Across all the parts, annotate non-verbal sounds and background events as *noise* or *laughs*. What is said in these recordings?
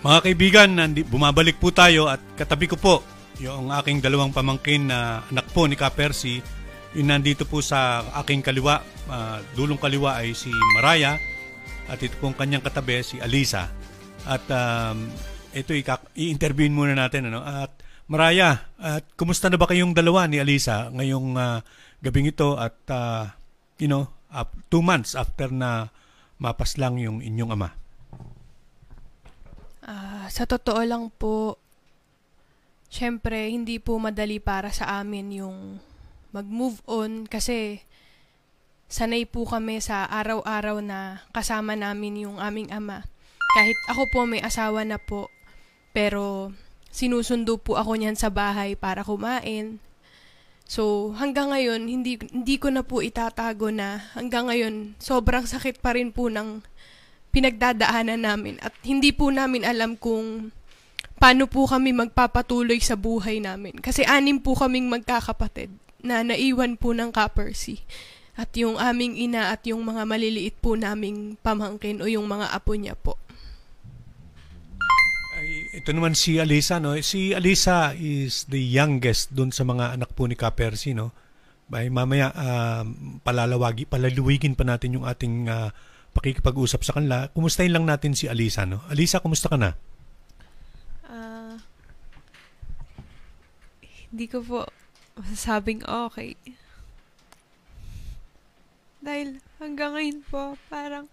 Mga kaibigan, bumabalik po tayo at katabi ko po yung aking dalawang pamangkin na anak po ni Kapersi. Yung nandito po sa aking kaliwa, uh, dulong kaliwa ay si Maraya at ito pong kanyang katabi si Alisa. At um, ito i-interviewin muna natin. Ano? At Maraya, at kumusta na ba kayong dalawa ni Alisa ngayong uh, gabing ito at uh, you know, up, two months after na mapaslang yung inyong ama? Uh, sa totoo lang po, syempre hindi po madali para sa amin yung mag-move on kasi sanay po kami sa araw-araw na kasama namin yung aming ama. Kahit ako po may asawa na po, pero sinusundo po ako niyan sa bahay para kumain. So, hanggang ngayon, hindi, hindi ko na po itatago na hanggang ngayon, sobrang sakit pa rin po ng pinagdadaanan namin at hindi po namin alam kung paano po kami magpapatuloy sa buhay namin. Kasi anim po kaming magkakapatid na naiwan po ng Kapersi at yung aming ina at yung mga maliliit po naming pamangkin o yung mga apo niya po. Ay, ito naman si Alisa, no? Si Alisa is the youngest dun sa mga anak po ni Kapersi, no? Ay, mamaya, uh, ah, palalawagi, palaluwigin pa natin yung ating uh, pakikipag-usap sa kanila. Kumustahin lang natin si Alisa, no? Alisa, kumusta ka na? Uh, hindi ko po masasabing okay. Dahil hanggang ngayon po, parang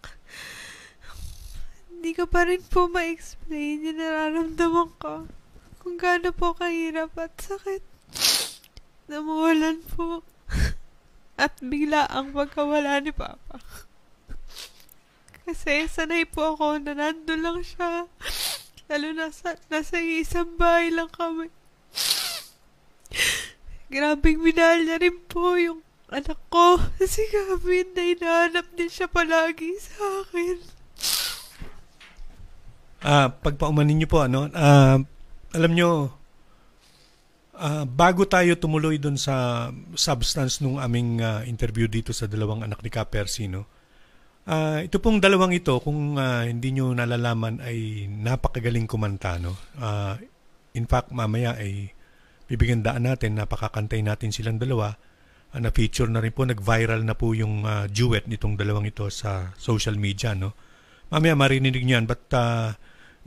hindi ko pa rin po ma-explain yung nararamdaman ko. Kung gaano po kahirap at sakit. Namuulan po. *laughs* At bigla ang pagkawala ni Papa. Kasi sanay po ako na nandun lang siya. Lalo nasa, nasa isang bahay lang kami. Grabing minahal niya rin po yung anak ko. Kasi Gavin na hinahanap din siya palagi sa akin. Ah, pagpaumanin niyo po ano, ah, alam niyo ah, bago tayo tumuloy doon sa substance nung aming ah, interview dito sa dalawang anak ni Kapersi, no? Uh, ito pong dalawang ito, kung uh, hindi nyo nalalaman, ay napakagaling kumanta. No? Uh, in fact, mamaya ay bibigyan daan natin, napakakantay natin silang dalawa. Uh, na-feature na rin po, nag-viral na po yung uh, duet nitong dalawang ito sa social media. No? Mamaya marinig nyo yan, but uh,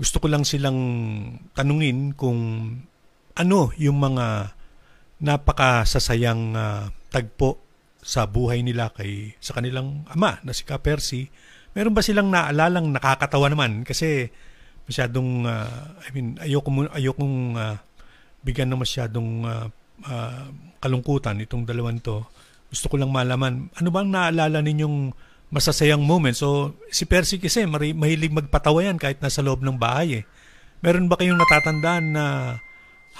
gusto ko lang silang tanungin kung ano yung mga napakasasayang uh, tagpo sa buhay nila kay sa kanilang ama na si Ka meron ba silang naalalang nakakatawa naman kasi masyadong uh, I mean ayoko ayokong uh, bigyan ng masyadong uh, uh, kalungkutan itong dalawan to. Gusto ko lang malaman, ano bang naalala ninyong masasayang moment? So, si Percy kasi mari, mahilig magpatawa yan kahit nasa loob ng bahay eh. Meron ba kayong natatandaan na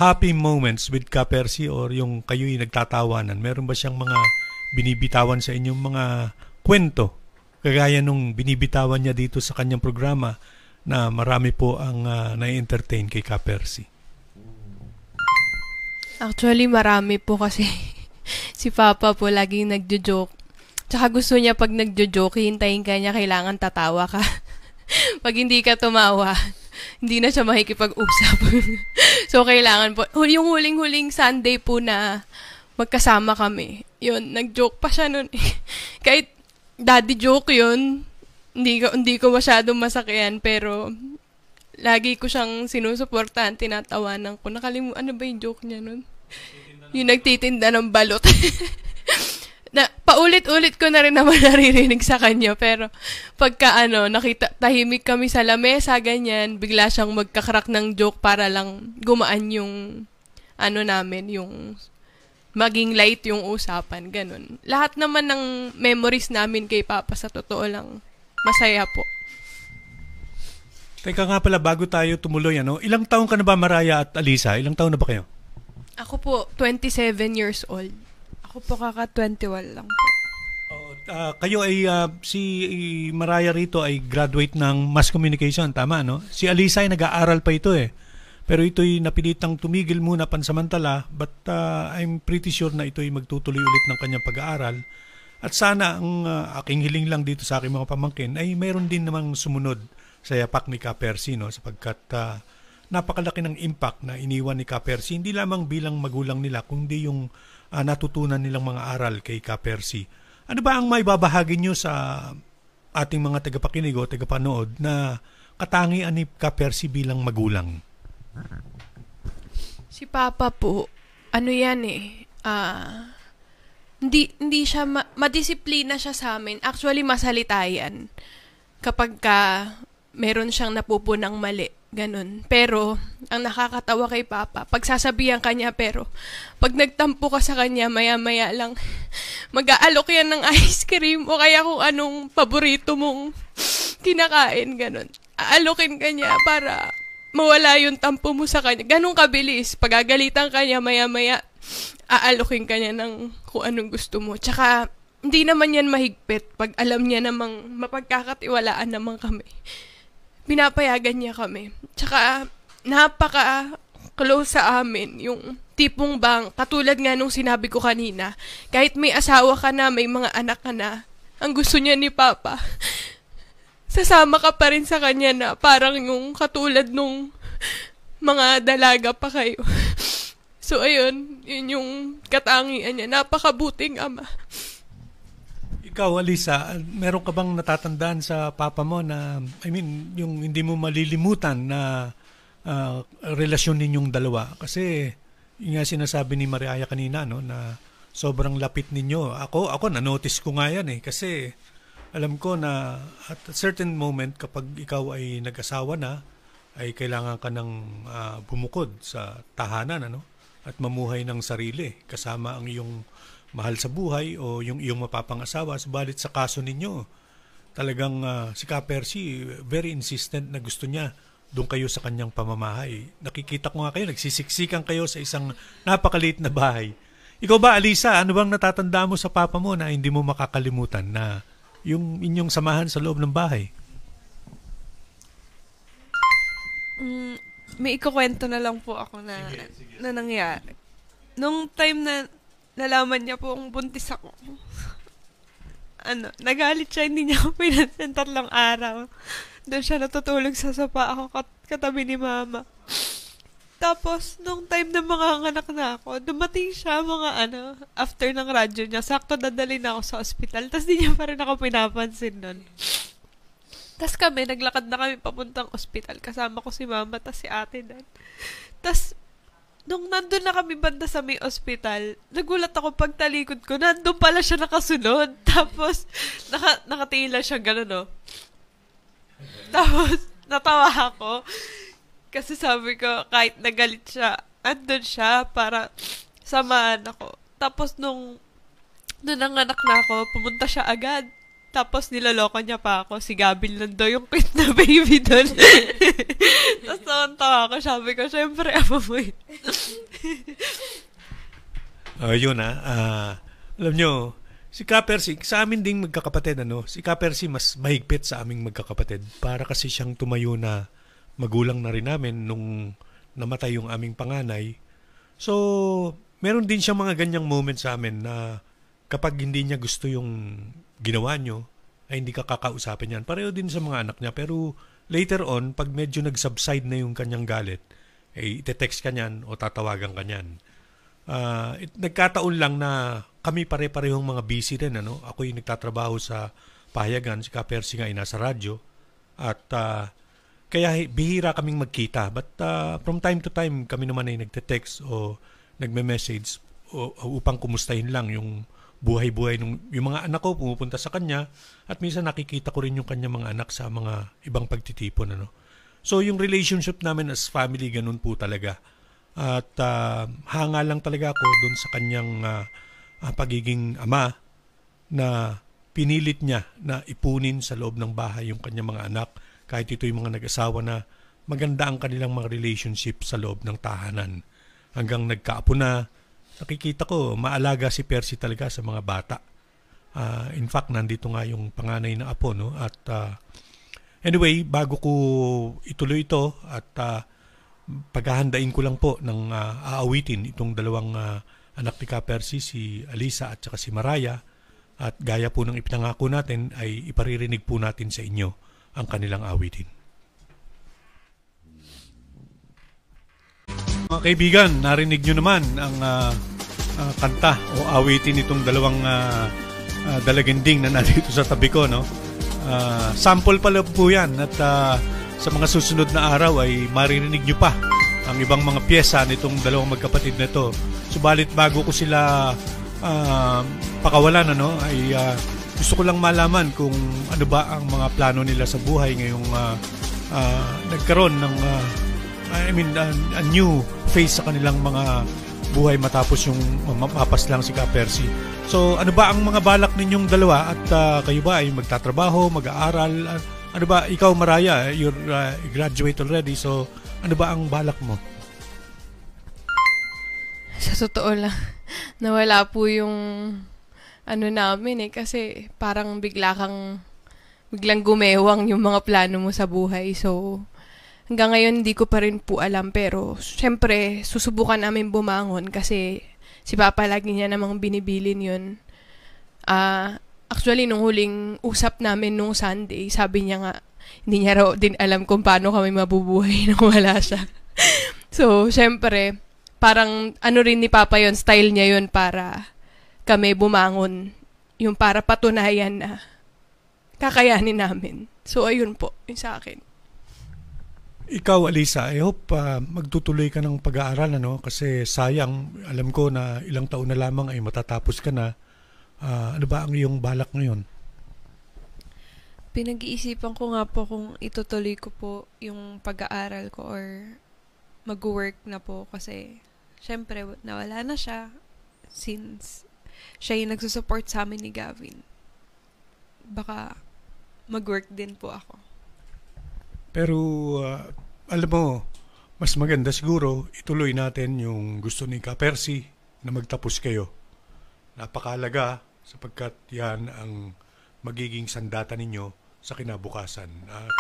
happy moments with Ka Percy or yung kayo'y nagtatawanan? Meron ba siyang mga binibitawan sa inyong mga kwento. Kagaya nung binibitawan niya dito sa kanyang programa na marami po ang uh, ah, na-entertain kay Kapersi. Actually, marami po kasi *laughs* si Papa po laging nagjo-joke. Tsaka gusto niya pag nagjo-joke, hintayin ka niya, kailangan tatawa ka. *laughs* pag hindi ka tumawa, *laughs* hindi na siya makikipag-usap. so, kailangan po. Yung huling-huling Sunday po na magkasama kami. Yun, nag-joke pa siya nun. *laughs* Kahit daddy joke yun, hindi ko, hindi ko masyadong masakyan, pero lagi ko siyang sinusuportahan, tinatawanan ko. Nakalimu, ano ba yung joke niya nun? yung nagtitinda ng balot. *laughs* na paulit-ulit ko na rin naman *laughs* naririnig sa kanya pero pagka ano nakita tahimik kami sa lamesa ganyan bigla siyang magkakrak ng joke para lang gumaan yung ano namin yung maging light yung usapan, ganun. Lahat naman ng memories namin kay Papa sa totoo lang, masaya po. Teka nga pala, bago tayo tumuloy, ano, ilang taon ka na ba, Maraya at Alisa? Ilang taon na ba kayo? Ako po, 27 years old. Ako po kaka-21 lang po. Oh, uh, kayo ay, uh, si Maraya rito ay graduate ng Mass Communication, tama, no? Si Alisa ay nag-aaral pa ito eh. Pero ito'y napilitang tumigil muna pansamantala but uh, I'm pretty sure na ito'y magtutuloy ulit ng kanyang pag-aaral. At sana ang uh, aking hiling lang dito sa aking mga pamangkin ay mayroon din namang sumunod sa yapak ni Kapersi no sapagkat uh, napakalaki ng impact na iniwan ni Kapersi hindi lamang bilang magulang nila kundi yung uh, natutunan nilang mga aral kay Kapersi. Ano ba ang may babahagi nyo sa ating mga tagapakinig o tagapanood na katangian ni Kapersi bilang magulang? Si Papa po, ano yan eh, ah, uh, hindi, hindi siya, ma- madisiplina siya sa amin. Actually, masalita yan. Kapag ka, meron siyang napupunang mali. Ganun. Pero, ang nakakatawa kay Papa, pagsasabihan kanya, pero, pag nagtampo ka sa kanya, maya-maya lang, *laughs* mag-aalok yan ng ice cream o kaya kung anong paborito mong kinakain, ganun. Aalokin kanya para mawala yung tampo mo sa kanya. Ganun kabilis. Pagagalitan ka niya, maya-maya, aalokin ka niya ng kung anong gusto mo. Tsaka, hindi naman yan mahigpit pag alam niya namang mapagkakatiwalaan naman kami. Pinapayagan niya kami. Tsaka, napaka close sa amin yung tipong bang, katulad nga nung sinabi ko kanina, kahit may asawa ka na, may mga anak ka na, ang gusto niya ni Papa, sasama ka pa rin sa kanya na parang yung katulad nung mga dalaga pa kayo. *laughs* So, ayun, yun yung katangian niya. Napakabuting ama. Ikaw, Alisa, meron ka bang natatandaan sa papa mo na, I mean, yung hindi mo malilimutan na uh, relasyon ninyong dalawa? Kasi, yung nga sinasabi ni Mariaya kanina, no, na sobrang lapit ninyo. Ako, ako, na-notice ko nga yan eh. Kasi, alam ko na at a certain moment kapag ikaw ay nag-asawa na ay kailangan ka ng uh, bumukod sa tahanan ano at mamuhay ng sarili kasama ang iyong mahal sa buhay o yung iyong mapapangasawa subalit sa kaso ninyo talagang uh, si Kapersi very insistent na gusto niya doon kayo sa kanyang pamamahay. Nakikita ko nga kayo, nagsisiksikan kayo sa isang napakaliit na bahay. Ikaw ba, Alisa, ano bang natatanda mo sa papa mo na hindi mo makakalimutan na yung inyong samahan sa loob ng bahay? Mm, may ikukwento na lang po ako na, sige, sige. na nangyari. Nung time na nalaman niya po kung buntis ako, *laughs* ano, nagalit siya, hindi niya ako *laughs* pinansin tatlong araw. Doon siya natutulog sa sapa ako kat- katabi ni mama. Tapos, nung time na mga anak na ako, dumating siya mga ano, after ng radyo niya, sakto dadali na ako sa ospital. Tapos, di niya pa rin ako pinapansin nun. Tapos kami, naglakad na kami papuntang ospital. Kasama ko si mama, tapos si ate dan. Tapos, nung nandun na kami banda sa may ospital, nagulat ako pag talikod ko, nandun pala siya nakasunod. *laughs* Tapos, naka, nakatila siya, gano'n, no? Tapos, natawa ako. Kasi sabi ko, kahit nagalit siya, andun siya para samahan ako. Tapos nung, nung nanganak na ako, pumunta siya agad. Tapos niloloko niya pa ako, si Gabi lang yung cute *laughs* na baby doon. *laughs* Tapos noon tawa ako, sabi ko, syempre, ama mo yun. uh, *laughs* yun ah, uh, alam nyo, si Kapersi, sa amin ding magkakapatid, ano, si Kapersi mas mahigpit sa aming magkakapatid para kasi siyang tumayo na magulang na rin namin nung namatay yung aming panganay. So, meron din siyang mga ganyang moments sa amin na kapag hindi niya gusto yung ginawa nyo, ay hindi ka kakausapin yan. Pareho din sa mga anak niya. Pero later on, pag medyo nag-subside na yung kanyang galit, ay eh, itetext ka niyan o tatawagan ka niyan. Uh, it, nagkataon lang na kami pare-parehong mga busy din. Ano? Ako yung nagtatrabaho sa pahayagan, si Kapersi nga ay nasa radyo. At uh, kaya bihira kaming magkita. But uh, from time to time, kami naman ay nagte-text o nagme-message upang kumustahin lang yung buhay-buhay ng yung mga anak ko pumupunta sa kanya at minsan nakikita ko rin yung kanya mga anak sa mga ibang pagtitipon ano. So yung relationship namin as family ganun po talaga. At uh, hanga lang talaga ako doon sa kanyang uh, ah, pagiging ama na pinilit niya na ipunin sa loob ng bahay yung kanyang mga anak kahit ito mga nag-asawa na maganda ang kanilang mga relationship sa loob ng tahanan. Hanggang nagkaapo na, nakikita ko maalaga si Percy talaga sa mga bata. Uh, in fact, nandito nga yung panganay na apo. No? At uh, anyway, bago ko ituloy ito at uh, paghahandain ko lang po ng uh, aawitin itong dalawang uh, anak ni Ka Percy, si Alisa at saka si Maraya. At gaya po ng ipinangako natin ay iparirinig po natin sa inyo ang kanilang awitin. Mga kaibigan, narinig nyo naman ang uh, uh, kanta o awitin itong dalawang uh, ah, uh, dalaginding na nandito sa tabi ko. No? Uh, sample pala po yan at uh, sa mga susunod na araw ay maririnig nyo pa ang ibang mga pyesa nitong dalawang magkapatid na to. Subalit bago ko sila uh, pakawalan, ano, ay uh, gusto ko lang malaman kung ano ba ang mga plano nila sa buhay ngayong uh, uh, nagkaroon ng uh, I mean a, a new phase sa kanilang mga buhay matapos yung mapapas lang si Kapersi. So ano ba ang mga balak ninyong dalawa at uh, kayo ba ay magtatrabaho, mag-aaral? Uh, ano ba ikaw Maraya, you're uh, graduate already so ano ba ang balak mo? Sa totoo lang, *laughs* nawala po yung ano namin eh. Kasi parang bigla kang, biglang gumewang yung mga plano mo sa buhay. So, hanggang ngayon hindi ko pa rin po alam. Pero, syempre, susubukan namin bumangon kasi si Papa lagi niya namang binibilin yun. Ah, uh, actually, nung huling usap namin nung Sunday, sabi niya nga, hindi niya raw din alam kung paano kami mabubuhay *laughs* nung wala siya. so, syempre, parang ano rin ni Papa yon style niya yon para kami bumangon yung para patunayan na kakayanin namin. So, ayun po, yung sa akin. Ikaw, Alisa, I hope uh, magtutuloy ka ng pag-aaral, ano? Kasi sayang, alam ko na ilang taon na lamang ay matatapos ka na. Uh, ano ba ang iyong balak ngayon? Pinag-iisipan ko nga po kung itutuloy ko po yung pag-aaral ko or mag-work na po kasi syempre nawala na siya since siya yung nagsusupport sa amin ni Gavin. Baka mag-work din po ako. Pero, uh, alam mo, mas maganda siguro ituloy natin yung gusto ni Ka Percy na magtapos kayo. Napakalaga sapagkat yan ang magiging sandata ninyo sa kinabukasan. At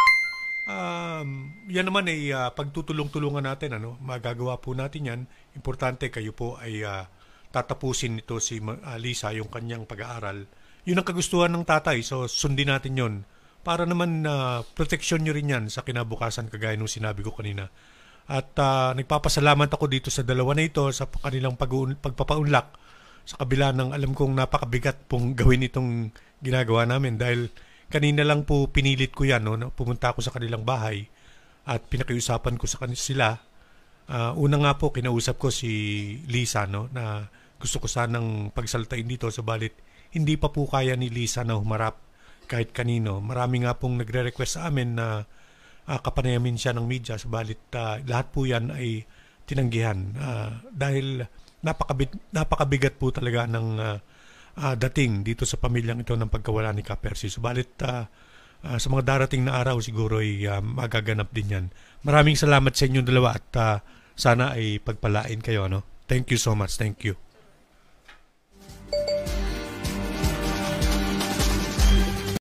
um, yan naman ay uh, pagtutulong-tulungan natin. Ano? Magagawa po natin yan. Importante kayo po ay uh, tatapusin nito si ah, Lisa yung kanyang pag-aaral. Yun ang kagustuhan ng tatay, so sundin natin yun. para naman na uh, protection nyo rin yan sa kinabukasan kagaya nung sinabi ko kanina. At uh, nagpapasalamat ako dito sa dalawa na ito sa kanilang pag pagpapaunlak sa kabila ng alam kong napakabigat pong *laughs* gawin itong ginagawa namin dahil kanina lang po pinilit ko yan, no? pumunta ako sa kanilang bahay at pinakiusapan ko sa kanila sila. Uh, una nga po kinausap ko si Lisa no na gusto ko sanang pagsaltain dito sa balit, hindi pa po kaya ni Lisa na humarap kahit kanino. Marami nga pong nagre-request sa amin na uh, kapanayamin siya ng media sabalit uh, ah, lahat po yan ay tinanggihan uh, dahil napakabit, napakabigat po talaga ng uh, uh, dating dito sa pamilyang ito ng pagkawala ni Kapersi. Subalit uh, uh, sa mga darating na araw siguro ay uh, magaganap din yan. Maraming salamat sa inyong dalawa at uh, sana ay pagpalain kayo. No? Thank you so much. Thank you.